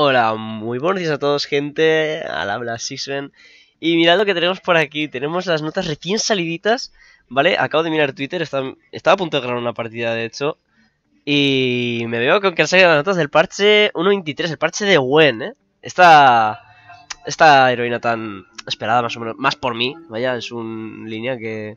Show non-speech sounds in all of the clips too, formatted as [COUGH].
Hola, muy buenos días a todos gente, al habla Sixven Y mirad lo que tenemos por aquí, tenemos las notas recién saliditas ¿Vale? Acabo de mirar Twitter, estaba, a punto de ganar una partida de hecho Y me veo con que han salido las notas del parche 1.23, el parche de Gwen, ¿eh? Esta, esta heroína tan esperada más o menos, más por mí Vaya, es un línea que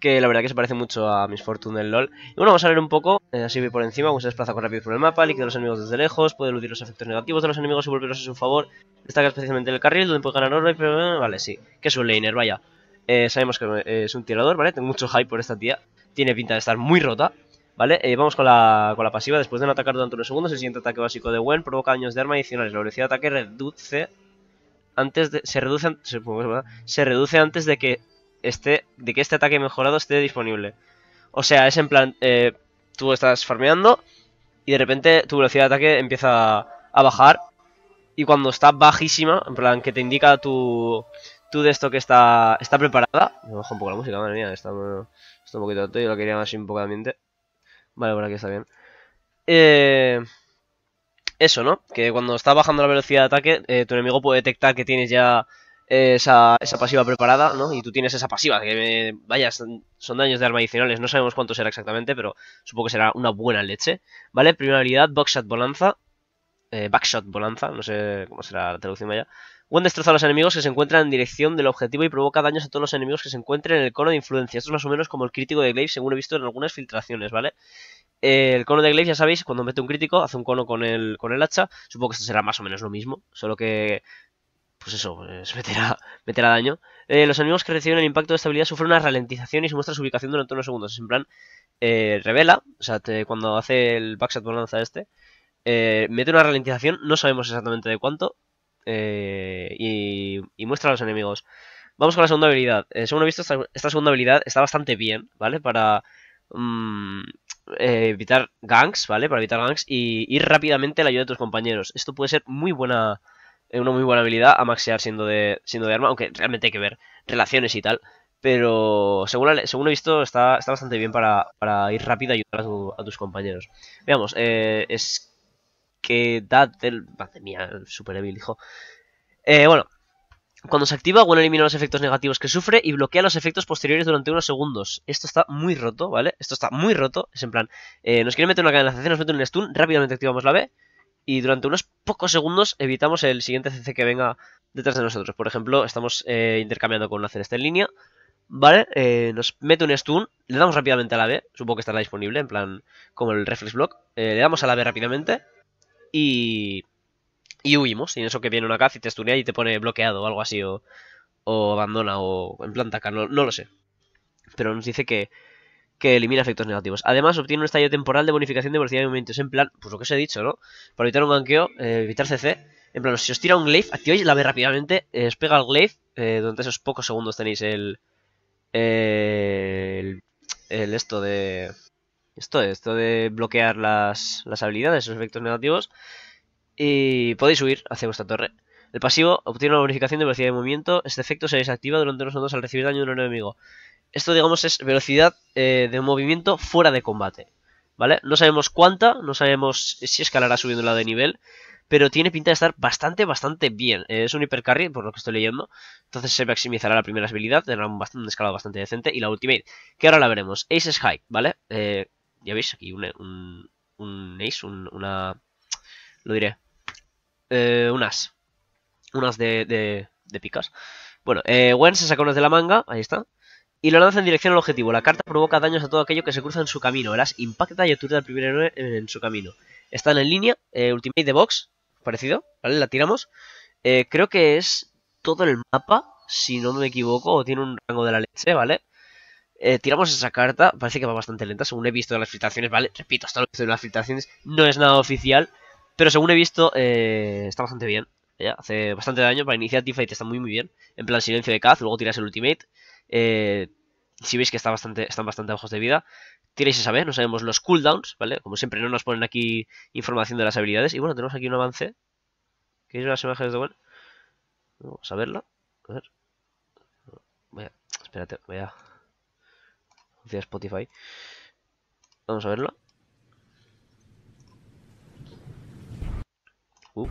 que la verdad que se parece mucho a Miss Fortune del LoL. Y bueno, vamos a ver un poco, Así eh, así por encima, pues se desplaza con rápido por el mapa, liquida a los enemigos desde lejos, puede eludir los efectos negativos de los enemigos y volverlos a su favor, destaca especialmente el carril, donde puede ganar oro eh, Vale, sí, que es un laner, vaya. Eh, sabemos que es un tirador, ¿vale? Tengo mucho hype por esta tía, tiene pinta de estar muy rota. ¿Vale? vamos con la, con la pasiva. Después de no atacar durante unos segundos, el siguiente ataque básico de Wen provoca daños de arma adicionales. La velocidad de ataque reduce antes de, se, reduce, [LAUGHS] se reduce antes de que de que este ataque mejorado esté disponible. O sea, es en plan, eh, tú estás farmeando y de repente tu velocidad de ataque empieza a bajar y cuando está bajísima, en plan que te indica tu, tu de esto que está, está preparada. Me bajo un poco la música, madre mía, está, un poquito alto, yo lo quería más un poco de ambiente. Vale, por aquí está bien. Eh, eso, ¿no? Que cuando está bajando la velocidad de ataque, eh, tu enemigo puede detectar que tienes ya esa, esa pasiva preparada, ¿no? Y tú tienes esa pasiva, que eh, vaya, son, daños de arma adicionales, no sabemos cuánto será exactamente, pero supongo que será una buena leche, ¿vale? Primera habilidad, Buckshot, bolanza eh, Backshot Bolanza, no sé cómo será la traducción vaya Buen destrozo a los enemigos que se encuentran en dirección del objetivo y provoca daños a todos los enemigos que se encuentren en el cono de influencia. Esto es más o menos como el crítico de Glaive, según he visto en algunas filtraciones, ¿vale? Eh, el cono de Glaive, ya sabéis, cuando mete un crítico, hace un cono con el, con el hacha. Supongo que esto será más o menos lo mismo, solo que pues eso, pues, [LAUGHS] meterá, meterá daño. Eh, los enemigos que reciben el impacto de esta habilidad sufren una ralentización y se muestra su ubicación durante unos segundos. Es en plan, eh, revela, o sea, cuando hace el backstab lanza este, eh, mete una ralentización, no sabemos exactamente de cuánto, eh, y, muestra a los enemigos. Vamos con la segunda habilidad. según he visto, esta, segunda habilidad está bastante bien, ¿vale? Para mm, evitar ganks, ¿vale? Para evitar ganks y ir rápidamente a la ayuda de tus compañeros. Esto puede ser muy buena es una muy buena habilidad a maxear siendo de, siendo de arma, aunque realmente hay que ver relaciones y tal. Pero según, según he visto, está, está bastante bien para, ir rápido y ayudar a, tus compañeros. Veamos, eh, es que da del... Madre mía, super débil, hijo. Eh, bueno, cuando se activa, bueno elimina los efectos negativos que sufre y bloquea los efectos posteriores durante unos segundos. Esto está muy roto, ¿vale? Esto está muy roto. Es en plan, eh, nos quiere meter una cadena nos mete un stun, rápidamente activamos la B, y durante unos pocos segundos evitamos el siguiente CC que venga detrás de nosotros. Por ejemplo, estamos eh, intercambiando con una celeste en línea, ¿vale? Eh, nos mete un stun, le damos rápidamente a la B, supongo que estará disponible, en plan como el reflex block, eh, le damos a la B rápidamente y... Y huimos, y en eso que viene una caza y te stunea y te pone bloqueado o algo así, o, o abandona, o en plan taca, no lo sé. Pero nos dice que que elimina efectos negativos. Además, obtiene un estallido temporal de bonificación de velocidad de Es En plan, pues lo que os he dicho, ¿no? Para evitar un banqueo, eh, evitar CC. En plan, si os tira un glaive, activáis la B rápidamente, eh, os pega el glaive. Eh, durante esos pocos segundos tenéis el, el, el. esto de. Esto, esto de bloquear las, las habilidades, los efectos negativos. Y podéis huir hacia vuestra torre. El pasivo obtiene una bonificación de velocidad de movimiento. Este efecto se desactiva durante unos segundos al recibir daño de un enemigo. Esto, digamos, es velocidad eh, de movimiento fuera de combate. ¿Vale? No sabemos cuánta, no sabemos si escalará subiendo de nivel, pero tiene pinta de estar bastante, bastante bien. Eh, es un hipercarry, por lo que estoy leyendo. Entonces se maximizará la primera habilidad, tendrá un, escalado bastante decente. Y la ultimate, que ahora la veremos. Ace es high, ¿vale? Eh, ya veis aquí un, ace, una... Lo diré. Eh, unas de, de, de picas. Bueno, eh, se sacó unas de la manga, ahí está y lo lanza en dirección al objetivo. La carta provoca daños a todo aquello que se cruza en su camino. Las impacta y aturde al primer héroe en su camino. Están en línea, eh, Ultimate de Box, parecido, ¿vale? La tiramos. Eh, creo que es todo el mapa, si no me equivoco, o tiene un rango de la leche, ¿vale? Eh, tiramos esa carta, parece que va bastante lenta, según he visto en las filtraciones, ¿vale? Repito, hasta lo he las filtraciones, no es nada oficial, pero según he visto, está bastante bien. Hace bastante daño para iniciar t está muy muy bien. En plan silencio de caz, luego tiras el ultimate eh, si veis que está bastante, están bastante bajos de vida, tiréis que saber, no sabemos los cooldowns, ¿vale? Como siempre no nos ponen aquí información de las habilidades. Y bueno, tenemos aquí un avance. ¿Queréis ver las imágenes de bueno? Vamos a verla. A ver. Voy a, espérate, voy a... Voy Spotify. Vamos a verla. Uh.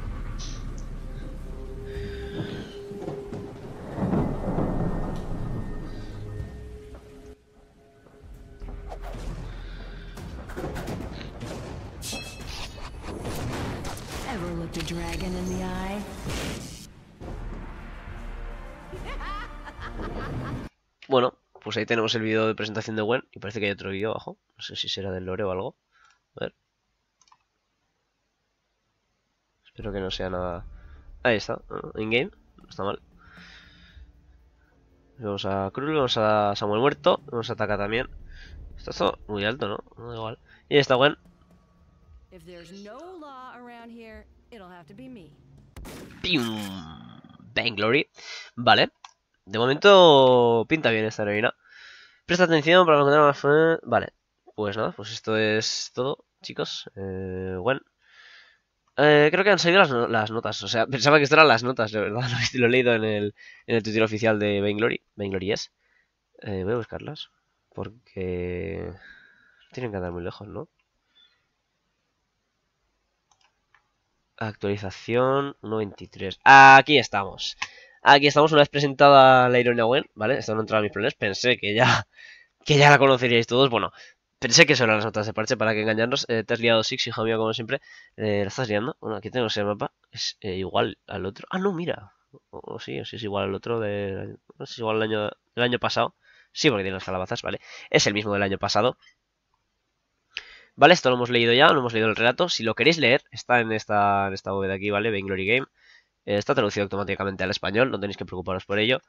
Bueno, pues ahí tenemos el vídeo de presentación de Gwen y parece que hay otro vídeo abajo. No sé si será del lore o algo. A ver. Espero que no sea nada... Ahí está, uh, in-game, no está mal. Vamos a Krul, vamos a Samuel muerto, vamos a atacar también. Está muy alto, ¿no? No da igual. Y ahí está Gwen, If no Bang Glory. Vale. De momento pinta bien esta heroína. Presta atención para no tener más... Vale. Pues nada, pues esto es todo, chicos. Eh, bueno. Eh, creo que han salido las, notas. O sea, [LAUGHS] pensaba que esto eran las notas, de verdad. [LAUGHS] Lo, he leído en el, en el tutorial oficial de Vainglory. Vainglory es. Eh, voy a buscarlas. Porque... Tienen que andar muy lejos, ¿no? Actualización 1.23. Aquí estamos. Aquí estamos una vez presentada la Ironia Web, ¿vale? Esto no entraba en mis planes. Pensé que ya, que ya la conoceríais todos. Bueno, pensé que son las notas de parche para que engañarnos. Eh, te has liado Six, hijo mío, como siempre. Eh, estás liando? Bueno, aquí tengo ese mapa. Es eh, igual al otro. Ah, no, mira. O, sí, o sí es igual al otro de... igual al año, del año pasado. Sí, porque tiene las calabazas, ¿vale? Es el mismo del año pasado. Vale, esto lo hemos leído ya, lo hemos leído el relato. Si lo queréis leer, está en esta, en esta web de aquí, ¿vale? Vainglory Game. Eh, está traducido automáticamente al español, no tenéis que preocuparos por ello.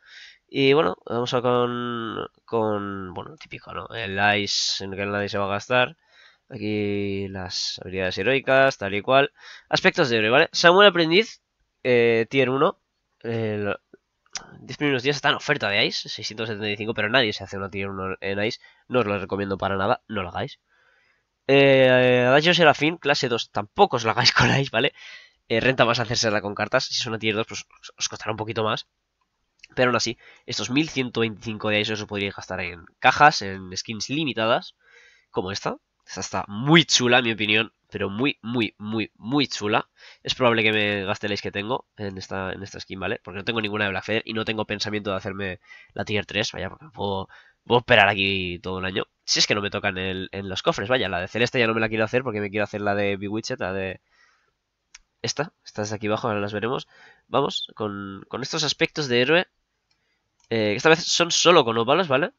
Y bueno, vamos a con, con bueno, típico, ¿no? El Ice, en el que nadie se va a gastar. Aquí las habilidades heroicas, tal y cual. Aspectos de héroe, ¿vale? Samuel Aprendiz, eh, tier 1. El... 10 días está en oferta de ICE, 675, pero nadie se hace una tier 1 en ICE. No os lo recomiendo para nada, no lo hagáis. Eh, Adagio Serafín, clase 2, tampoco os la hagáis con Ice, ¿vale? Eh, renta más la con cartas. Si son a tier 2, pues os costará un poquito más. Pero aún así, estos 1125 de Ice os podríais gastar en cajas, en skins limitadas, como esta. Esta está muy chula, en mi opinión, pero muy, muy, muy, muy chula. Es probable que me gaste el que tengo en esta, en esta skin, ¿vale? Porque no tengo ninguna de Black Feather y no tengo pensamiento de hacerme la tier 3, vaya, porque puedo Voy esperar aquí todo el año. Si es que no me tocan en los cofres, vaya, la de Celeste ya no me la quiero hacer porque me quiero hacer la de Bewitched, la de... Esta, estas de aquí abajo, ahora las veremos. Vamos, con, estos aspectos de héroe. Eh, esta vez son solo con óvalos, ¿vale?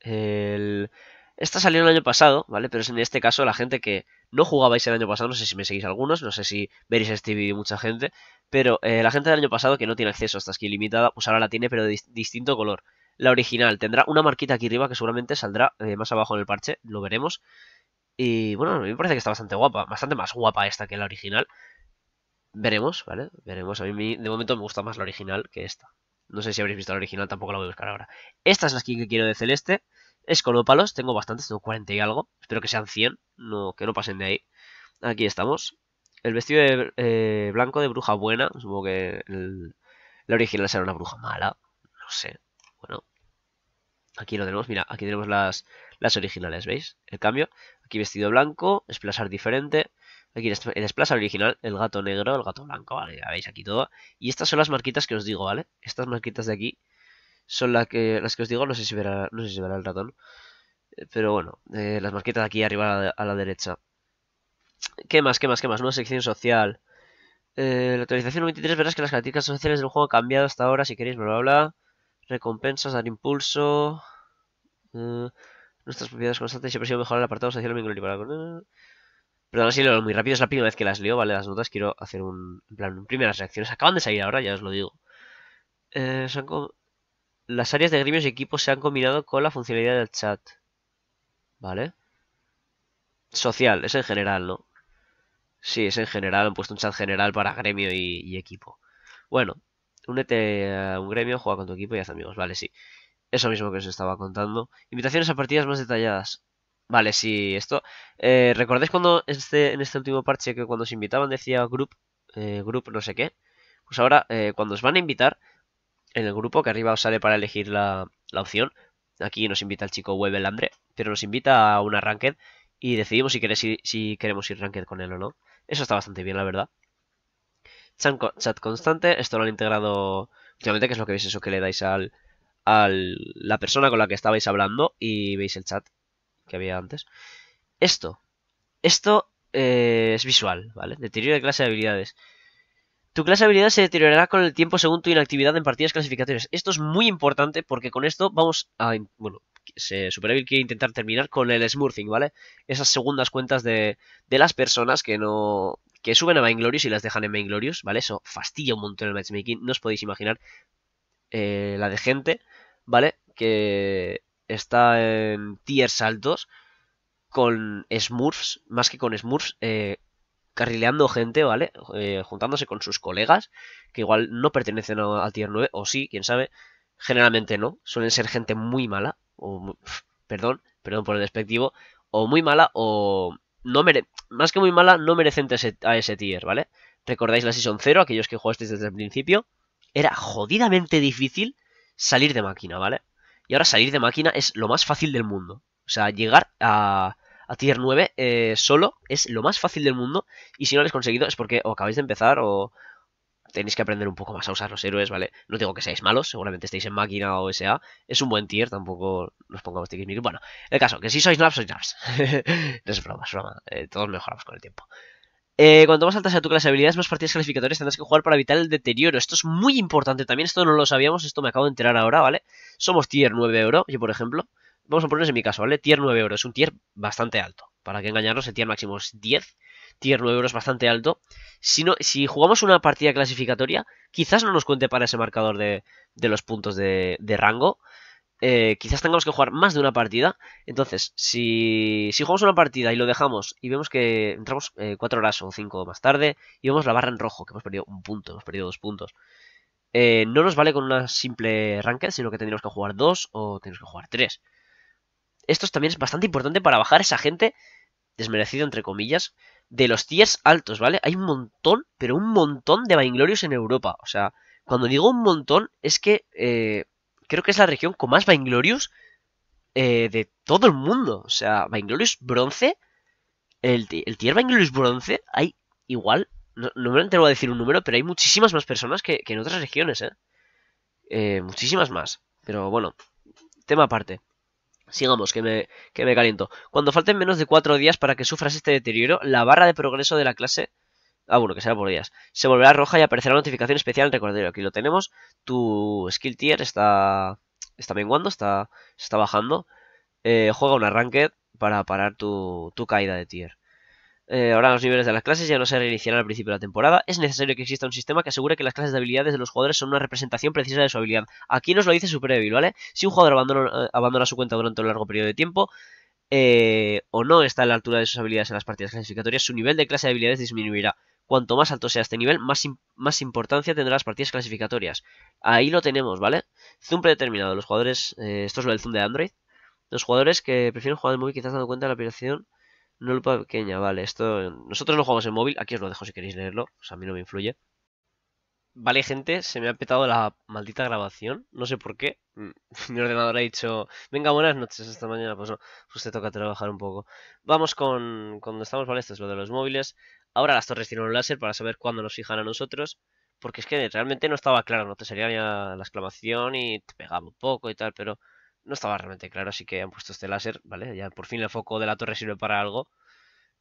El... Esta salió el año pasado, ¿vale? Pero es en este caso la gente que no jugabais el año pasado, no sé si me seguís algunos, no sé si veréis este vídeo y mucha gente, pero eh, la gente del año pasado que no tiene acceso a esta skin limitada, pues ahora la tiene, pero de distinto color la original. Tendrá una marquita aquí arriba que seguramente saldrá eh, más abajo en el parche, lo veremos. Y bueno, a mí me parece que está bastante guapa, bastante más guapa esta que la original. Veremos, ¿vale? Veremos. A mí de momento me gusta más la original que esta. No sé si habréis visto la original, tampoco la voy a buscar ahora. Esta es la skin que quiero de celeste. Es con tengo bastantes, tengo 40 y algo. Espero que sean 100, no, que no pasen de ahí. Aquí estamos. El vestido eh, blanco de bruja buena, supongo que la original será una bruja mala, no sé. Bueno, aquí lo tenemos, mira, aquí tenemos las, las originales, ¿veis? El cambio, aquí vestido blanco, esplazar diferente, aquí el esplazar original, el gato negro, el gato blanco, vale, ya veis aquí todo. Y estas son las marquitas que os digo, ¿vale? Estas marquitas de aquí son las que, las que os digo, no sé si verá, no sé si verá el ratón. Eh, pero bueno, eh, las marquitas de aquí arriba a la, derecha. ¿Qué más? ¿Qué más? ¿Qué más? Una sección social. Eh, la actualización 93 verás que las características sociales del juego han cambiado hasta ahora, si queréis, bla, bla, bla. Recompensas, dar impulso. Eh, nuestras propiedades constantes siempre presiono sido mejorar el apartado social microliberal. Pero así lo muy rápido, es la primera vez que las leo, ¿vale? Las notas quiero hacer un. En plan, primeras reacciones. Acaban de salir ahora, ya os lo digo. Eh, Las áreas de gremios y equipos se han combinado con la funcionalidad del chat. ¿Vale? Social, es en general, ¿no? Sí, es en general, han puesto un chat general para gremio y equipo. Bueno, Únete a un gremio, juega con tu equipo y haz amigos. Vale, sí. Eso mismo que os estaba contando. Invitaciones a partidas más detalladas. Vale, sí, esto. Eh, ¿Recordáis cuando este, en este último parche que cuando os invitaban decía group, eh, group no sé qué? Pues ahora, eh, cuando os van a invitar, en el grupo que arriba os sale para elegir la, opción, aquí nos invita el chico web el pero nos invita a una ranked y decidimos si, ir, si queremos ir ranked con él o no. Eso está bastante bien, la verdad chat constante, esto lo han integrado últimamente, que es lo que veis eso que le dais al, al la persona con la que estabais hablando y veis el chat que había antes. Esto, esto eh, es visual, ¿vale? Deterioro de clase de habilidades. Tu clase de habilidades se deteriorará con el tiempo según tu inactividad en partidas clasificatorias. Esto es muy importante porque con esto vamos a... Bueno, se quiere intentar terminar con el smurfing, ¿vale? Esas segundas cuentas de, de las personas que no, que suben a Vainglorious y las dejan en Vainglorious, ¿vale? Eso fastidia un montón el matchmaking, no os podéis imaginar eh, la de gente, ¿vale? Que está en tiers altos con Smurfs, más que con Smurfs, eh, carrileando gente, ¿vale? Eh, juntándose con sus colegas, que igual no pertenecen al tier 9, o sí, quién sabe, generalmente no, suelen ser gente muy mala, o perdón, perdón por el despectivo, o muy mala o más que muy mala, no merecente a ese tier, ¿vale? Recordáis la Season 0, aquellos que jugasteis desde el principio, era jodidamente difícil salir de máquina, ¿vale? Y ahora salir de máquina es lo más fácil del mundo. O sea, llegar a, a tier 9 eh, solo es lo más fácil del mundo. Y si no lo has conseguido es porque o acabáis de empezar o, tenéis que aprender un poco más a usar los héroes, ¿vale? No digo que seáis malos, seguramente estéis en máquina o SA. Es un buen tier, tampoco nos pongamos tiquismiquis. Bueno, el caso, que si sois naps, sois [LAUGHS] no es broma, es broma. Eh, todos mejoramos con el tiempo. Eh, cuanto más altas sea tu clase de habilidades, más partidas calificadores tendrás que jugar para evitar el deterioro. Esto es muy importante también, esto no lo sabíamos, esto me acabo de enterar ahora, ¿vale? Somos tier 9 euro, yo por ejemplo. Vamos a ponernos en mi caso, ¿vale? Tier 9 euro, es un tier bastante alto. Para que engañarnos, el tier máximo es 10 tier 9 es bastante alto. Si, si jugamos una partida clasificatoria, quizás no nos cuente para ese marcador de, de los puntos de, rango. Eh, quizás tengamos que jugar más de una partida. Entonces, si, si jugamos una partida y lo dejamos y vemos que entramos 4 eh, horas o 5 más tarde y vemos la barra en rojo, que hemos perdido un punto, hemos perdido dos puntos, eh, no nos vale con una simple ranked, sino que tendríamos que jugar dos o tenemos que jugar tres. Esto también es bastante importante para bajar esa gente, desmerecido entre comillas, de los tiers altos, ¿vale? Hay un montón, pero un montón de vainglorios en Europa. O sea, cuando digo un montón, es que eh, creo que es la región con más vainglorios eh, de todo el mundo. O sea, vainglorios bronce, el, el tier vainglorios bronce, hay igual, no, no me atrevo a decir un número, pero hay muchísimas más personas que, que en otras regiones, ¿eh? eh muchísimas más. Pero bueno, tema aparte. Sigamos, que me, que me caliento. Cuando falten menos de 4 días para que sufras este deterioro, la barra de progreso de la clase... Ah, bueno, que será por días. Se volverá roja y aparecerá una notificación especial en Aquí lo tenemos. Tu skill tier está... Está menguando, está, está bajando. Eh, juega un arranque para parar tu, tu caída de tier. Eh, ahora los niveles de las clases ya no se reiniciarán al principio de la temporada. Es necesario que exista un sistema que asegure que las clases de habilidades de los jugadores son una representación precisa de su habilidad. Aquí nos lo dice Super Evil, ¿vale? Si un jugador abandona, abandona su cuenta durante un largo periodo de tiempo, eh, o no está a la altura de sus habilidades en las partidas clasificatorias, su nivel de clase de habilidades disminuirá. Cuanto más alto sea este nivel, más, más importancia tendrá las partidas clasificatorias. Ahí lo tenemos, ¿vale? Zoom predeterminado. Los jugadores, eh, esto es lo del zoom de Android. Los jugadores que prefieren jugar al móvil quizás dando cuenta de la aplicación puedo pequeña, vale. Esto Nosotros no jugamos en móvil. Aquí os lo dejo si queréis leerlo. pues a mí no me influye. Vale, gente, se me ha petado la maldita grabación. No sé por qué. Mm, [LAUGHS] mi ordenador ha dicho, venga, buenas noches esta mañana. Pues no, pues te toca trabajar un poco. Vamos con cuando estamos, vale, esto es lo de los móviles. Ahora las torres tienen un láser para saber cuándo nos fijan a nosotros. Porque es que realmente no estaba claro, no te salía la exclamación y te pegaba un poco y tal, pero no estaba realmente claro, así que han puesto este láser, ¿vale? Ya por fin el foco de la torre sirve para algo.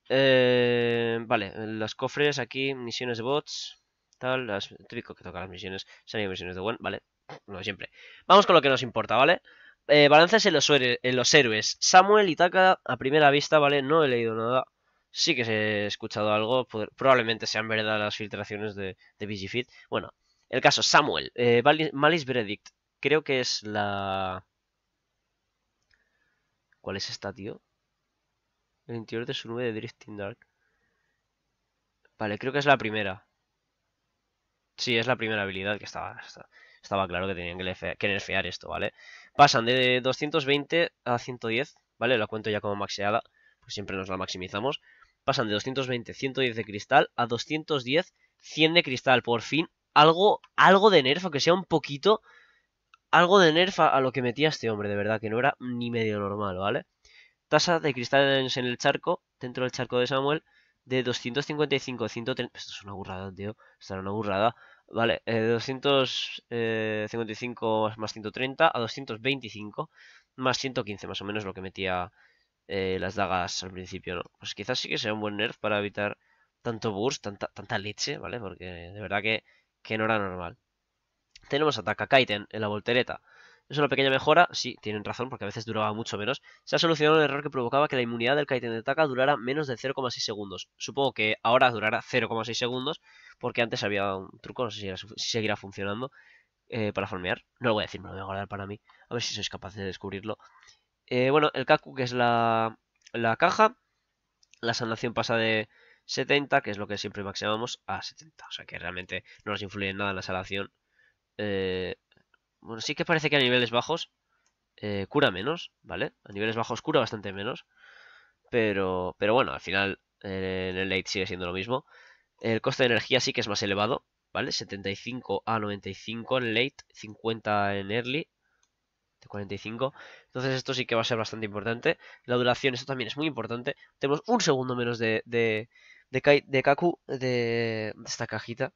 Eh, vale, los cofres aquí, misiones de bots, tal, las, típico que toca las misiones, se misiones de buen, ¿vale? No siempre. Vamos con lo que nos importa, ¿vale? Eh, balances en los, en los héroes. Samuel y Taka a primera vista, ¿vale? No he leído nada. Sí que se he escuchado algo. Probablemente sean verdad las filtraciones de, de BGFit. Bueno, el caso, Samuel. Eh, Malice Verdict. Creo que es la ¿Cuál es esta, tío? El interior de su nube de Drifting Dark. Vale, creo que es la primera. Sí, es la primera habilidad que estaba... Estaba claro que tenían que nerfear esto, ¿vale? Pasan de 220 a 110, ¿vale? La cuento ya como maxeada, pues siempre nos la maximizamos. Pasan de 220, 110 de cristal a 210, 100 de cristal. Por fin, algo, algo de nerf, que sea un poquito algo de nerf a lo que metía este hombre, de verdad, que no era ni medio normal, ¿vale? Tasa de cristales en el charco, dentro del charco de Samuel, de 255 130... Esto es una burrada, tío. Esto era una burrada. Vale, eh, 255 eh, más 130 a 225 más 115, más o menos lo que metía eh, las dagas al principio, ¿no? Pues quizás sí que sea un buen nerf para evitar tanto burst, tanta, tanta leche, ¿vale? Porque de verdad que, que no era normal. Tenemos ataca Kaiten en la voltereta. Es una pequeña mejora, sí, tienen razón, porque a veces duraba mucho menos. Se ha solucionado el error que provocaba que la inmunidad del Kaiten de Taka durara menos de 0,6 segundos. Supongo que ahora durará 0,6 segundos, porque antes había un truco, no sé si, seguirá funcionando, eh, para farmear. No lo voy a decir, me lo voy a guardar para mí, a ver si sois capaces de descubrirlo. Eh, bueno, el Kaku, que es la, la caja, la sanación pasa de 70, que es lo que siempre maximamos, a 70. O sea que realmente no nos influye en nada en la sanación eh, bueno, sí que parece que a niveles bajos eh, cura menos, ¿vale? A niveles bajos cura bastante menos. Pero, pero bueno, al final eh, en el late sigue siendo lo mismo. El coste de energía sí que es más elevado, ¿vale? 75 a 95 en late, 50 en early, de 45. Entonces esto sí que va a ser bastante importante. La duración, esto también es muy importante. Tenemos un segundo menos de, de, de, Kaku de esta cajita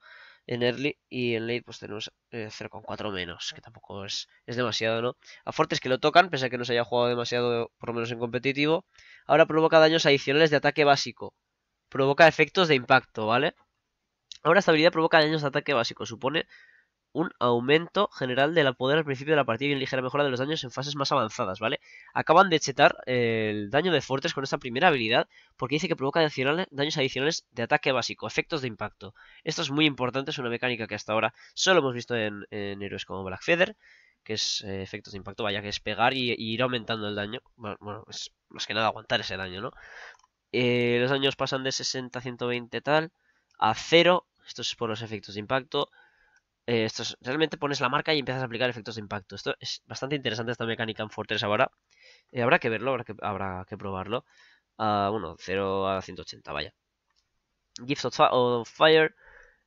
en early y en late pues tenemos 0,4 eh, menos, que tampoco es, es demasiado, ¿no? A fuertes que lo tocan, pese a que no se haya jugado demasiado, por lo menos en competitivo. Ahora provoca daños adicionales de ataque básico. Provoca efectos de impacto, ¿vale? Ahora estabilidad provoca daños de ataque básico. Supone un aumento general de la poder al principio de la partida y una ligera mejora de los daños en fases más avanzadas, ¿vale? Acaban de chetar el daño de fuertes con esta primera habilidad porque dice que provoca daños adicionales de ataque básico, efectos de impacto. Esto es muy importante, es una mecánica que hasta ahora solo hemos visto en, héroes como Black Feather, que es eh, efectos de impacto, vaya que es pegar y, ir aumentando el daño. Bueno, es más que nada aguantar ese daño, ¿no? Eh, los daños pasan de 60 a 120 tal a 0, esto es por los efectos de impacto. Eh, esto realmente pones la marca y empiezas a aplicar efectos de impacto. Esto es bastante interesante esta mecánica en Fortress ahora. Eh, habrá que verlo, habrá que, habrá que probarlo. Ah, a bueno, 0 a 180, vaya. Gift of, Fire,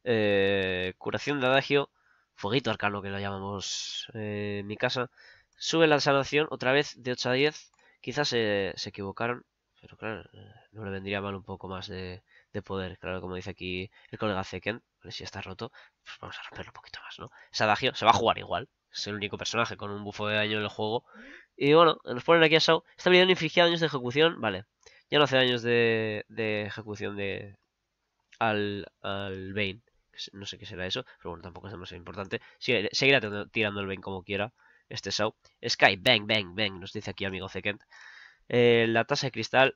eh, curación de adagio, fueguito arcano que lo llamamos en mi casa. Sube la sanación otra vez de 8 a 10. Quizás se equivocaron, pero claro, no le vendría mal un poco más de, de poder. Claro, como dice aquí el colega Zeken, vale si está roto, pues vamos a romperlo un poquito más, ¿no? Sadagio se va a jugar igual. Es el único personaje con un bufo de daño en el juego. Y bueno, nos ponen aquí a Shao. Esta habilidad no infligía daños de ejecución. Vale. Ya no hace daños de, ejecución de al, al Bane. No sé qué será eso, pero bueno, tampoco es demasiado importante. Sigue, seguirá tirando el Bane como quiera este Shao. Sky, bang, bang, bang, nos dice aquí amigo Zekent. Eh, la tasa de cristal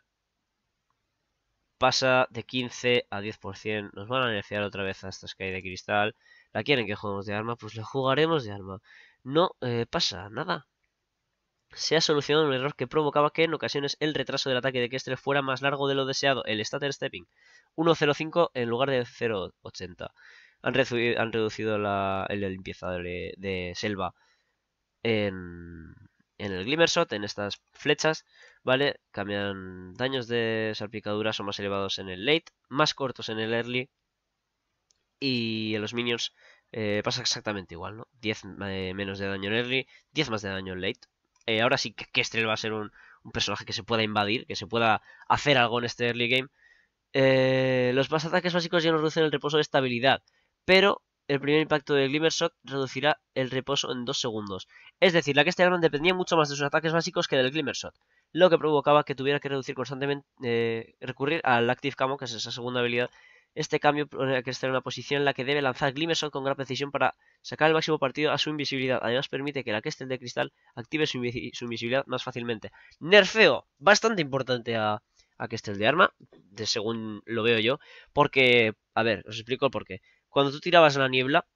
pasa de 15 a 10%. Nos van a nerfear otra vez a esta Sky de cristal. ¿La quieren que juguemos de arma? Pues le jugaremos de arma. No eh, pasa nada. Se ha solucionado un error que provocaba que en ocasiones el retraso del ataque de Kestrel fuera más largo de lo deseado. El Stutter Stepping. 1.05 en lugar de 0.80. Han, reducido, han reducido la, el limpieza de, selva en, en el Glimmershot, en estas flechas. ¿vale? Cambian daños de salpicadura, son más elevados en el late, más cortos en el early. Y en los minions eh, pasa exactamente igual, ¿no? 10 eh, menos de daño en early, 10 más de daño en late. Eh, ahora sí que Kestrel va a ser un, personaje que se pueda invadir, que se pueda hacer algo en este early game. los más ataques básicos ya nos reducen el reposo de estabilidad, pero el primer impacto de glimmershot Shot reducirá el reposo en 2 segundos. Es decir, la Kestrel dependía mucho más de sus ataques básicos que del glimmershot. Shot lo que provocaba que tuviera que reducir constantemente, eh, recurrir al Active Camo, que es esa segunda habilidad. Este cambio pone a en una posición en la que debe lanzar Glimmerson con gran precisión para sacar el máximo partido a su invisibilidad. Además permite que la Kestrel de cristal active su, invisibilidad más fácilmente. Nerfeo, bastante importante a, a Kestel de arma, de según lo veo yo, porque, a ver, os explico el porqué. Cuando tú tirabas la niebla,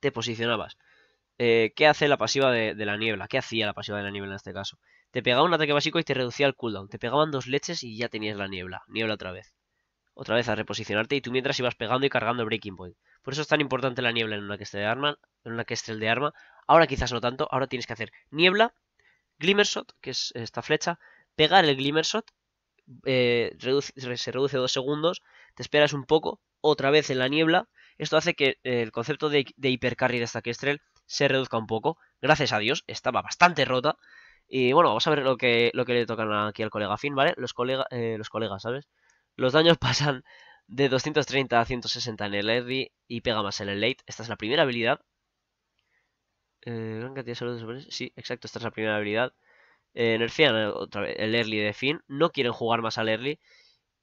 te posicionabas. Eh, ¿Qué hace la pasiva de, de la niebla? ¿Qué hacía la pasiva de la niebla en este caso? Te pegaba un ataque básico y te reducía el cooldown. Te pegaban dos leches y ya tenías la niebla. Niebla otra vez. Otra vez a reposicionarte y tú mientras ibas pegando y cargando el breaking point. Por eso es tan importante la niebla en una questrel de arma. En de arma. Ahora quizás no tanto. Ahora tienes que hacer niebla, glimmer shot, que es esta flecha, pegar el glimmer shot, eh, se reduce dos segundos, te esperas un poco, otra vez en la niebla. Esto hace que eh, el concepto de, de hipercarry de esta Kestrel se reduzca un poco. Gracias a Dios, estaba bastante rota. Y bueno, vamos a ver lo que, lo que le tocan aquí al colega Finn, ¿vale? Los, colega, eh, los colegas, ¿sabes? Los daños [LAUGHS] pasan de 230 a 160 en el early y pega más en el late. Esta es la primera habilidad. Eh, de Sí, exacto, esta es la primera habilidad. Eh, el, otra vez, el early de Finn. No quieren jugar más al early.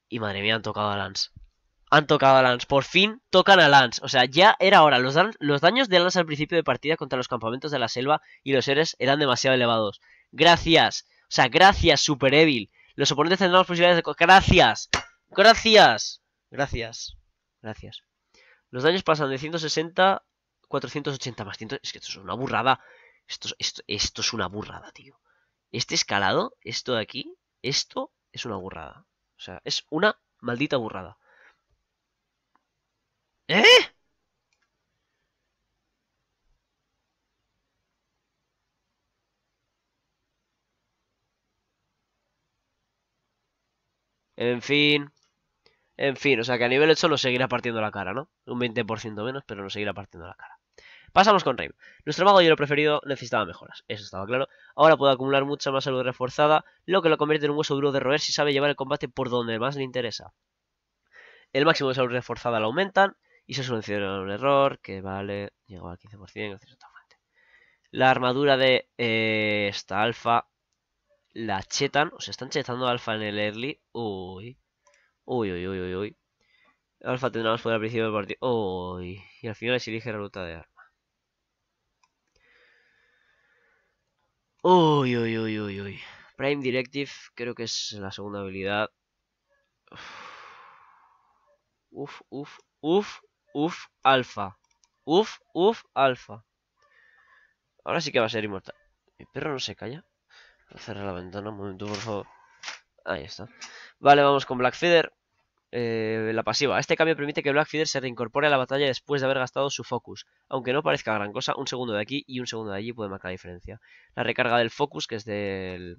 Y madre mía, han tocado a Lance. Han tocado a Lance. Por fin tocan a Lance. O sea, ya era hora. Los, los daños de Lance al principio de partida contra los campamentos de la selva y los seres eran demasiado elevados. Gracias. O sea, gracias, Super Evil. Los oponentes tendrán las posibilidades de... Gracias. Gracias. Gracias. Gracias. Los daños pasan de 160 480 más 100. Es que esto es una burrada. Esto, esto, esto es una burrada, tío. Este escalado, esto de aquí, esto es una burrada. O sea, es una maldita burrada. ¿Eh? En fin. En fin, o sea que a nivel 8 nos seguirá partiendo la cara, ¿no? Un 20% menos, pero no seguirá partiendo la cara. Pasamos con rey Nuestro mago lo preferido necesitaba mejoras, eso estaba claro. Ahora puede acumular mucha más salud reforzada, lo que lo convierte en un hueso duro de roer si sabe llevar el combate por donde más le interesa. El máximo de salud reforzada lo aumentan y se soluciona un error que vale, llegó al 15% La armadura de eh, esta alfa la chetan, o sea, están chetando Alfa en el early. Uy. Uy, uy, uy, uy, uy. Alfa tendrá más poder al principio del partido. Uy. Y al final se elige la ruta de arma. Uy, uy, uy, uy, uy. Prime Directive creo que es la segunda habilidad. Uf, uf, uf, uf, alfa. Uf, uf, alfa. Ahora sí que va a ser inmortal. Mi perro no se calla. Cerrar la ventana un momento, por favor. Ahí está. Vale, vamos con Blackfeather. Eh, la pasiva. Este cambio permite que Blackfeather se reincorpore a la batalla después de haber gastado su focus. Aunque no parezca gran cosa, un segundo de aquí y un segundo de allí puede marcar la diferencia. La recarga del focus, que es del,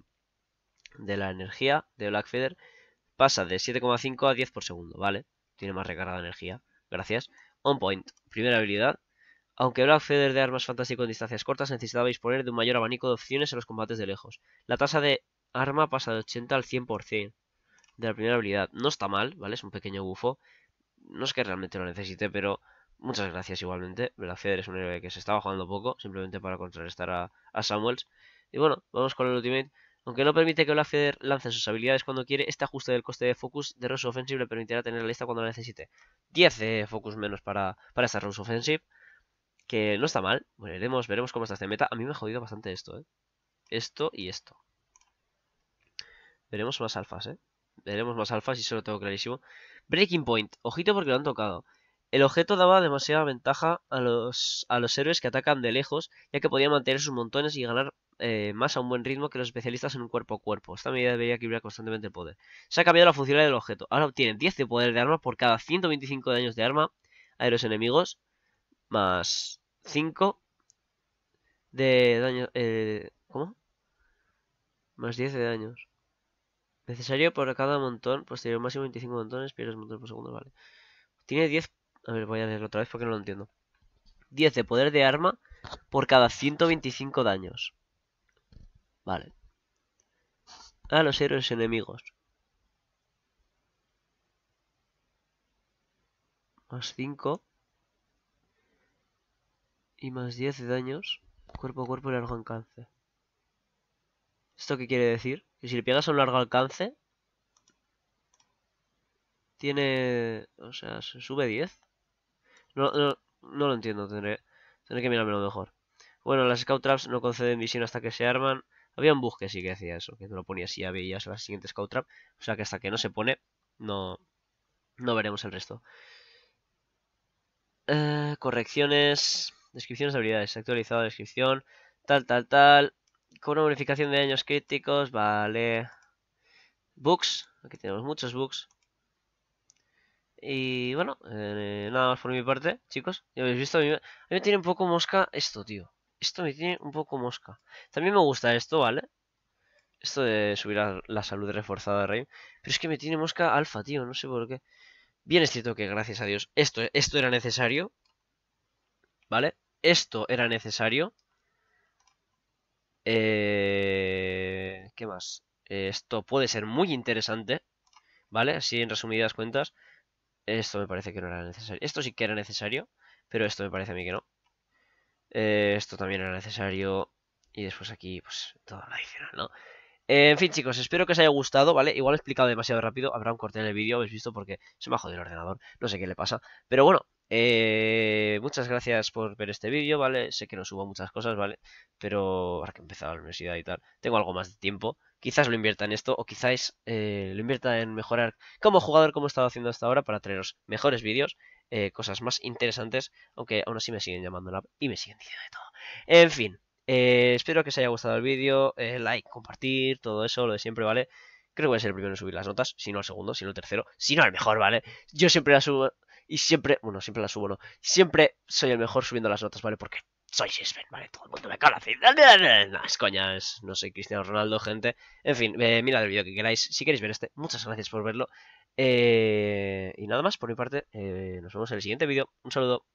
de la energía de Blackfeather, pasa de 7,5 a 10 por segundo, ¿vale? Tiene más recarga de energía. Gracias. On point. Primera habilidad. Aunque Black de armas fantasy con distancias cortas necesitaba disponer de un mayor abanico de opciones en los combates de lejos. La tasa de arma pasa de 80 al 100% de la primera habilidad. No está mal, ¿vale? Es un pequeño bufo. No es que realmente lo necesite, pero muchas gracias igualmente. Black es un héroe que se estaba jugando poco, simplemente para contrarrestar a, Samuels. Y bueno, vamos con el ultimate. Aunque no permite que Feder lance sus habilidades cuando quiere, este ajuste del coste de focus de Rose Offensive le permitirá tener la lista cuando la necesite. 10 de focus menos para, para esta Rose Offensive. Que no está mal. Veremos, veremos cómo está este meta. A mí me ha jodido bastante esto, ¿eh? Esto y esto. Veremos más alfas, ¿eh? Veremos más alfas y eso lo tengo clarísimo. Breaking Point. Ojito porque lo han tocado. El objeto daba demasiada ventaja a los, a los héroes que atacan de lejos, ya que podían mantener sus montones y ganar eh, más a un buen ritmo que los especialistas en un cuerpo a cuerpo. Esta medida debería equilibrar constantemente el poder. Se ha cambiado la funcionalidad del objeto. Ahora obtienen 10 de poder de arma por cada 125 daños de arma a los enemigos más 5 de daño... Eh, ¿Cómo? Más 10 de daños. Necesario por cada montón, pues posterior máximo 25 montones, pierdes montón por segundo, vale. Tiene 10... A ver, voy a leerlo otra vez porque no lo entiendo. 10 de poder de arma por cada 125 daños. Vale. A los héroes enemigos. Más 5 y más 10 de daños cuerpo a cuerpo y largo alcance. ¿Esto qué quiere decir? Que si le pegas a un largo alcance, tiene... o sea, se sube 10. No, no, no lo entiendo, tendré, tendré que mirármelo mejor. Bueno, las Scout Traps no conceden visión hasta que se arman. Había un bug que sí que hacía eso, que no lo ponía si ya veías la siguiente Scout Trap. O sea que hasta que no se pone, no, no veremos el resto. Eh, correcciones Descripciones de habilidades. Actualizado la descripción. Tal, tal, tal. Con una bonificación de daños críticos. Vale. Books. Aquí tenemos muchos books. Y bueno, eh, nada más por mi parte, chicos. Ya habéis visto. A mí, me, tiene un poco mosca esto, tío. Esto me tiene un poco mosca. También me gusta esto, ¿vale? Esto de subir a la salud reforzada de Rain. Pero es que me tiene mosca alfa, tío. No sé por qué. Bien es cierto que, gracias a Dios, esto, esto era necesario. ¿Vale? Esto era necesario. Eh, ¿Qué más? esto puede ser muy interesante. ¿Vale? Así en resumidas cuentas. Esto me parece que no era necesario. Esto sí que era necesario. Pero esto me parece a mí que no. Eh, esto también era necesario. Y después aquí, pues, todo lo adicional, ¿no? en fin, chicos, espero que os haya gustado, ¿vale? Igual he explicado demasiado rápido, habrá un corte en el vídeo, habéis visto, porque se me ha jodido el ordenador, no sé qué le pasa. Pero bueno, eh, muchas gracias por ver este vídeo, ¿vale? Sé que no subo muchas cosas, ¿vale? Pero ahora que he empezado la universidad y tal, tengo algo más de tiempo. Quizás lo invierta en esto o quizás eh, lo invierta en mejorar como jugador como he estado haciendo hasta ahora para traeros mejores vídeos, eh, cosas más interesantes, aunque aún así me siguen llamando la... y me siguen diciendo de todo. En fin, eh, espero que os haya gustado el vídeo, like, compartir, todo eso, lo de siempre, ¿vale? Creo que voy a ser el primero en subir las notas, si no al segundo, si no al tercero, si no al mejor, ¿vale? Yo siempre las subo y siempre, bueno, siempre la subo, ¿no? Siempre soy el mejor subiendo las notas, ¿vale? Porque soy Sven, ¿vale? Todo el mundo me conoce. [LAUGHS] No, es no soy Cristiano Ronaldo, gente. En fin, eh, mirad el vídeo que queráis. Si queréis ver este, muchas gracias por verlo. Eh, y nada más, por mi parte, eh, nos vemos en el siguiente vídeo. Un saludo.